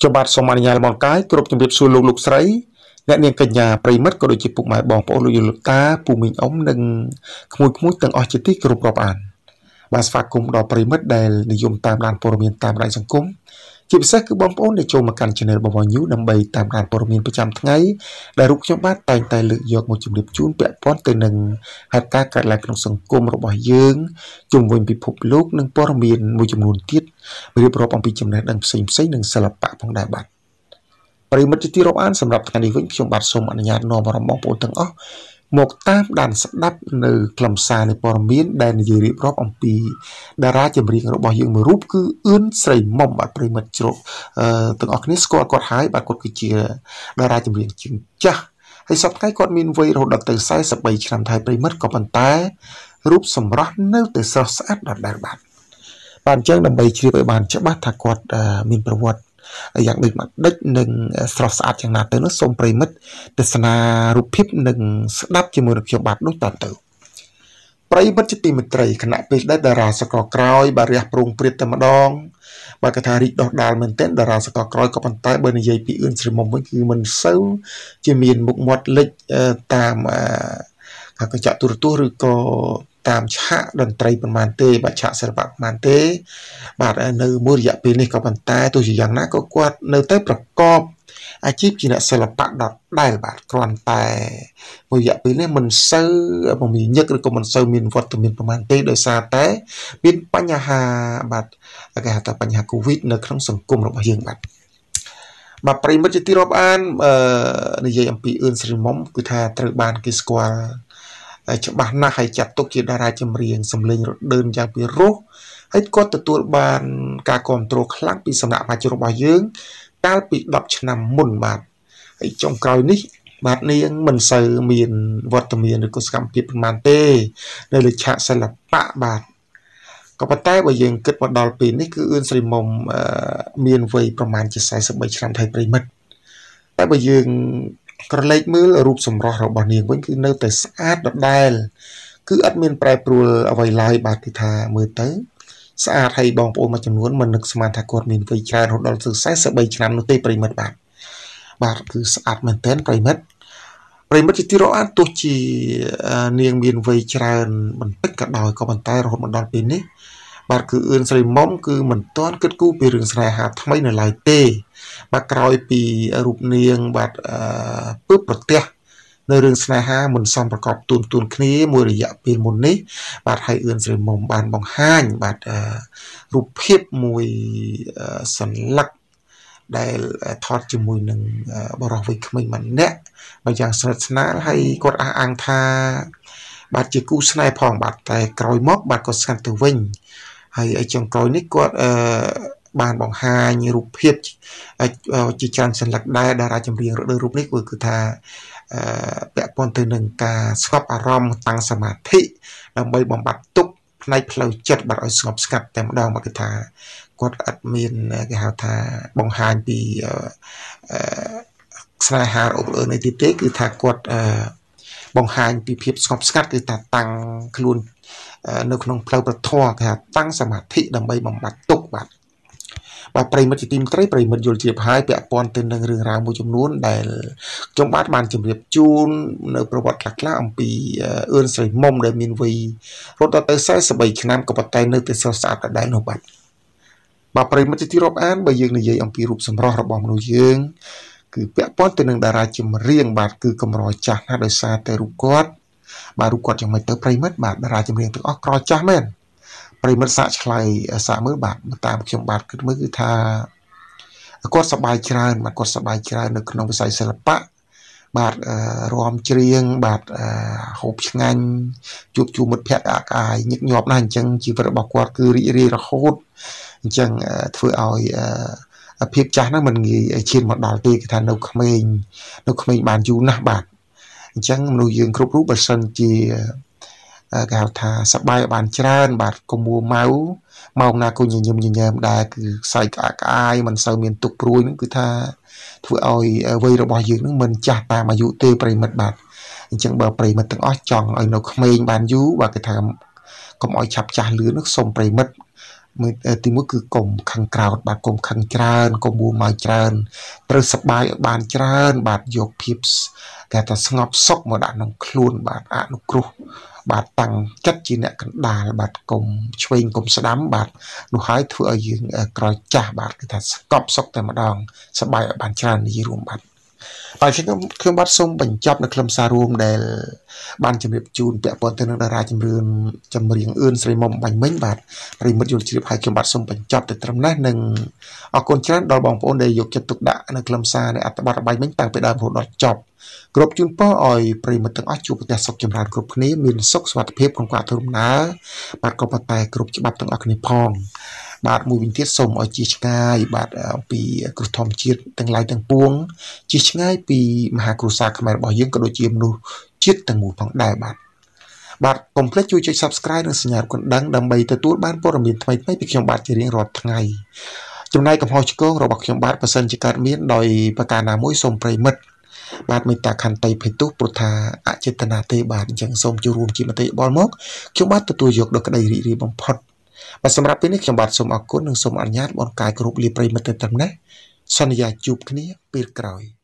ខ្ញុំបាទសូមអនុញ្ញាតបង្កាយគ្រប់ជំរាបសួរលោកលោកស្រីអ្នកនាងកញ្ញាប្រិមិត្តក៏ដូចជាពុកម៉ែបងប្អូនលោកយលោកតាពូមីងអ៊ំនិងក្មួយក្មួយទាំងអស់ជាទីគោរពរាប់អានបាទស្វាគមន៍ដល់ប្រិមិត្តដែលនិយមតាមដានព័ត៌មានតាមរយៈសង្គមជាពិសេសគឺបងប្អូនដែលចូលមកកាន់ Channel របស់ New ដើម្បីតាមដានព័ត៌មានប្រចាំថ្ងៃដែលរូបខ្ញុំបាទតែងតែលើកយកមកជម្រាបជូនពាក់ព័ន្ធទៅនឹងហេតុការណ៍កើតឡើងក្នុង សង្គមរបស់យើងជុំវិញពិភពលោកនិងព័ត៌មានមួយចំនួនទៀតរៀបរាប់អំពីចំណេះដឹងផ្សេងៗនិងសិល្បៈផងដែរបាទប្រិមិត្តជាទីរាប់អានសម្រាប់ថ្ងៃនេះវិញខ្ញុំបាទសូមអនុញ្ញាតនាំអារម្មណ៍បងប្អូនទាំងអស់មកតាមដានស្ដាប់នៅខ្លឹមសារនៃព័ត៌មាន ដែលនិយាយរៀបរាប់អំពីតារាចម្រៀងរបស់យើងមួយរូបគឺអឿនស្រីមុំបាទប្រិមិត្តជ្រកទាំងអស់គ្នាស្គាល់គាត់ហើយបាទគាត់គឺជាតារាចម្រៀងជាងចាស់ហើយសប្តាហ៍គាត់មានវ័យរហូតដល់ទៅ43ឆ្នាំថៃប្រិមិត្តក៏ប៉ុន្តែរូបសម្រស់នៅតែស្រស់ស្អាតដដែលបាទបាទអញ្ចឹងដើម្បីជ្រាបឲ្យបាន ច្បាស់ថាគាត់មានប្រវត្តិយ៉ាងដូចម្ដេចនិងស្រស់ស្អាតយ៉ាងណាទៅនោះសូមប្រិមិត្តទស្សនារូបភាពនិងស្ដាប់ជាមួយនឹងខ្ញុំបាទដូចតទៅប្រិមិត្តជាទីមេត្រីគណៈពេលដែលតារាសកលក្រោយបារះប្រងព្រាតតែម្ដងបើកថារីកដោះដាលមែនទែនតារាសកលក្រោយក៏ប៉ុន្តែបើនិយាយពីអឿនស្រីមុំវិញគឺមិនសូវជាមានមុខមាត់លេចតាមអាកញ្ចក់ទូរទស្សន៍ឬក៏តាមឆាកតន្ត្រីប៉ុន្មានទេ បាទឆាកសិល្បៈប៉ុន្មានទេបាទនៅមួយរយៈពេលនេះក៏ប៉ុន្តែទោះជាយ៉ាងណាក៏គាត់នៅតែប្រកបអាជីពជាអ្នកសិល្បៈដដែលបាទគ្រាន់តែមួយរយៈពេលនេះមិនសូវពមញឹកឬក៏មិនសូវមានវត្តមានប្រមាណទេដោយសារតែមានបញ្ហាបាទគេហៅថាបញ្ហា Covid នៅក្នុងសង្គមរបស់យើងបាទបាទប្រិមិត្តជាទីរាប់អានអឺនិយាយអំពីអឿនស្រីមុំគឺថាត្រូវបាន គេស្គាល់ដែលច្បាស់ណាស់ហើយចាត់ទុកជាតារាចម្រៀងសម្លេងរដូនយ៉ាងពិរោះហើយគាត់ទទួលបានការគ្រប់គ្រងខ្លាំងពីសំណាក់អាជីពរបស់យើងកាលពី10ឆ្នាំមុនបាទហើយចុងក្រោយនេះ បាទនាង មិនសូវមានវត្តមានឬក៏សកម្មភាពប៉ុន្មានទេនៅលើឆាកសិល្បៈបាទក៏ប៉ុន្តែបើយើង គិតមកដល់ពេលនេះគឺអឿនស្រីមុំមានវ័យប្រហែលជា43ឆ្នាំថៃប្រិមិត្តតែបើយើងក្រឡេកមើលរូបសម្រស់របស់នាងវិញគឺនៅតែស្អាតដដែលគឺអត់មានប្រែប្រួលអ្វីឡើយបាទគឺថាមើលទៅស្អាតហើយបងប្អូនមួយចំនួនមិននឹកស្មានថាគាត់មានវ័យច្រើនរហូតដល់43ឆ្នាំនោះទេប្រិមិត្តបាទបាទគឺស្អាតមែនទែនប្រិមិត្តប្រិមិត្តជាទីរាប់អានទោះជានាងមានវ័យច្រើនបន្តិចក៏ដោយក៏ប៉ុន្តែរហូតមកដល់ពេលនេះបាទគឺអឿនស្រីមុំគឺមិនទាន់គិតគូរពីរឿងស្នេហាថ្មីនៅឡើយទេ បាទក្រោយពីរូបនាងបាទអឺពឹបប្រទេសនៅរឿងស្នេហាមិនសមប្រកបទូនទូនគ្នាមួយរយៈពេលមុននេះ បាទហើយអឿនស្រីមុំបានបង្ហាញបាទរូបភាពមួយសន្លឹកដែលថតជាមួយនឹងបរិសវ័យក្មេងម្នាក់បើយ៉ាងស្និទ្ធស្នាលហើយគាត់អះអាងថា បាទជាគូស្នេហ៍ផងបាទតែក្រោយមកបាទគាត់ស្ងាត់ទៅវិញហើយអីចុងក្រោយនេះគាត់អឺបានបង្ហាញរូបភាពជាច្រើនសัญลักษณ์ដែរតារាចម្រៀងលើរូបនេះគឺគឺថាអឺពាក់ព័ន្ធទៅនឹងការស្ងប់អារម្មណ៍តាំងសមាធិដើម្បីបំបត្តិទុក្ខផ្នែកផ្លូវចិត្តបាត់ឲ្យស្ងប់ស្ងាត់តែម្ដងមកគឺថាគាត់អត់មានគេហៅថាបង្ហាញពីអឺស្នេហាអូបអឺនេះទៀតទេគឺថាគាត់អឺបង្ហាញពីភាពស្ងប់ស្ងាត់គឺថាតាំងខ្លួននៅក្នុងផ្លូវប្រធរគេថាតាំងសមាធិដើម្បីបំបត្តិទុកបាទបាទប្រិមិត្តជាទីមេត្រីប្រិមិត្តយល់ជាផាយពាក់ព័ន្ធទៅនឹងរឿងរ៉ាវមួយចំនួនដែលខ្ញុំបាទបានជម្រាបជូន នៅប្រវត្តិខ្លះៗអំពីអឿនស្រីមុំដែលមានវ័យរត់ដល់ទៅ43ឆ្នាំក៏ប៉ុន្តែនៅតែស្រស់ស្អាតដដែលនោះបាទបាទប្រិមិត្តជាទីរាប់អានបើយើងនិយាយអំពីរូបសម្រស់របស់មនុស្សយើងគឺពាក់ព័ន្ធទៅនឹងតារាចម្រៀងបាទគឺកម្រចាស់ណាស់ដោយសារតែរូបគាត់បាទរូបគាត់យ៉ាងម៉េចទៅប្រិមិត្តបាទតារាចម្រៀងទាំងអស់ក្រចាស់មែនប្រិមិត្តសាក់ឆ្លៃសាក់មើលបាទតាមខ្ញុំបាទគិតមើលគឺថាគាត់សប្បាយច្រើនបាទគាត់សប្បាយច្រើននៅក្នុងវិស័យសិល្បៈបាទរំច្រៀងបាទហូបឆ្ងាញ់ជួបជុំមិត្តភ័ក្តិអាកាយញឹកញាប់ណាស់អញ្ចឹងជីវិតរបស់គាត់គឺរីករាយរហូតអញ្ចឹងធ្វើឲ្យភាពចាស់ហ្នឹងមិនងាយឈានមកដល់ទេគេថានៅក្មេងនៅក្មេងបានយូរណាស់បាទអញ្ចឹងមនុស្សយើងគ្រប់រូបបើសិនជាគេហៅថាសបាយបានច្រើនបាទកុំមួម៉ៅម៉ោងណាក៏ញញឹមញញើមដែរគឺខ្សែក្អាកក្អាយមិនសូវមានទុកព្រួយហ្នឹងគឺថាធ្វើឲ្យវ័យរបស់យើងហ្នឹងមិនចាស់តាមអាយុទេប្រិមិត្តបាទអញ្ចឹងបើប្រិមិត្តទាំងអស់ចង់ឲ្យនៅក្មេងបានយូរបាទគេថាកុំឲ្យឆាប់ចាស់លឿននោះសូមប្រិមិត្តមួយទីមួយគឺកុំខឹងក្រោតបាទកុំខឹងច្រើនកុំមួម៉ៅច្រើនត្រូវសប្បាយឲ្យបានច្រើន បាទយកភាពគេថាស្ងប់សុខមកដាក់ក្នុងខ្លួនបាទអនុគ្រោះបាទតាំងចិត្តជាអ្នកកណ្ដាលបាទកុំឆ្វេងកុំស្ដាំបាទនោះហើយធ្វើឲ្យយើងក្រចាស់បាទគឺថាស្កប់សុខតែម្ដងសប្បាយឲ្យបានច្រើននិយាយរួមបាទបាទអញ្ចឹងខ្ញុំបាទសូមបញ្ចប់ នៅខ្លឹមសាររួមដែល បានជម្រាបជូនពាក់ព័ន្ធទៅនឹងតារាចម្រៀងចម្រៀងអឿនស្រីមុំបាញ់មិញបាទប្រិមិត្តយល់ជ្រាបហើយខ្ញុំបាទសូមបញ្ចប់ទៅត្រឹមនេះនិងអរគុណច្រើនដល់បងប្អូនដែលយកចិត្តទុកដាក់នៅខ្លឹមសារនៃអត្ថបទរបាយមិញតាំងពីដើមរហូតដល់ចប់គ្រប់ជូនពរឲ្យប្រិមិត្តទាំងអស់ជួបប្រទះសុខចម្រើនគ្រប់គ្នាមានសុខសុវត្ថិភាពក្នុងការធ្វើដំណើរបាទក៏ប៉ុន្តែគ្រប់ច្បាប់ទាំងអស់គ្នាផងបាទមួយវិញទៀតសូមឲ្យជៀសឆ្ងាយបាទពីគ្រោះធម្មជាតិទាំងឡាយទាំងពួងជៀសឆ្ងាយពីមហាគ្រួសារខ្មែររបស់យើងក៏ដូចជាមនុស្សជាតិទាំងមូលផងដែរបាទបាទកុំភ្លេចជួយចុច Subscribe និងសញ្ញារូបកណ្ដឹងដើម្បីទទួល បានព័ត៌មានថ្មីៗពីខ្ញុំបាទជារៀងរាល់ថ្ងៃចំណែកកំហុសឆ្គងរបស់ខ្ញុំបាទបើសិនជាកើតមានដោយប្រការណាមួយសូមប្រិមិត្តបាទមេត្តាខន្តីភ័យទោសព្រោះថាអចេតនាទេបាទអញ្ចឹងសូមចូលរួមជាមតិបល់មកខ្ញុំបាទទទួលយកដល់ក្តីរីករាយបំផុត។បាទសម្រាប់ពេលនេះខ្ញុំបាទសូមអរគុណនិងសូមអនុញ្ញាតបងកាយគ្រប់លីប្រិមិត្តទៅត្រឹមនេះសន្យាជួបគ្នាពេលក្រោយ។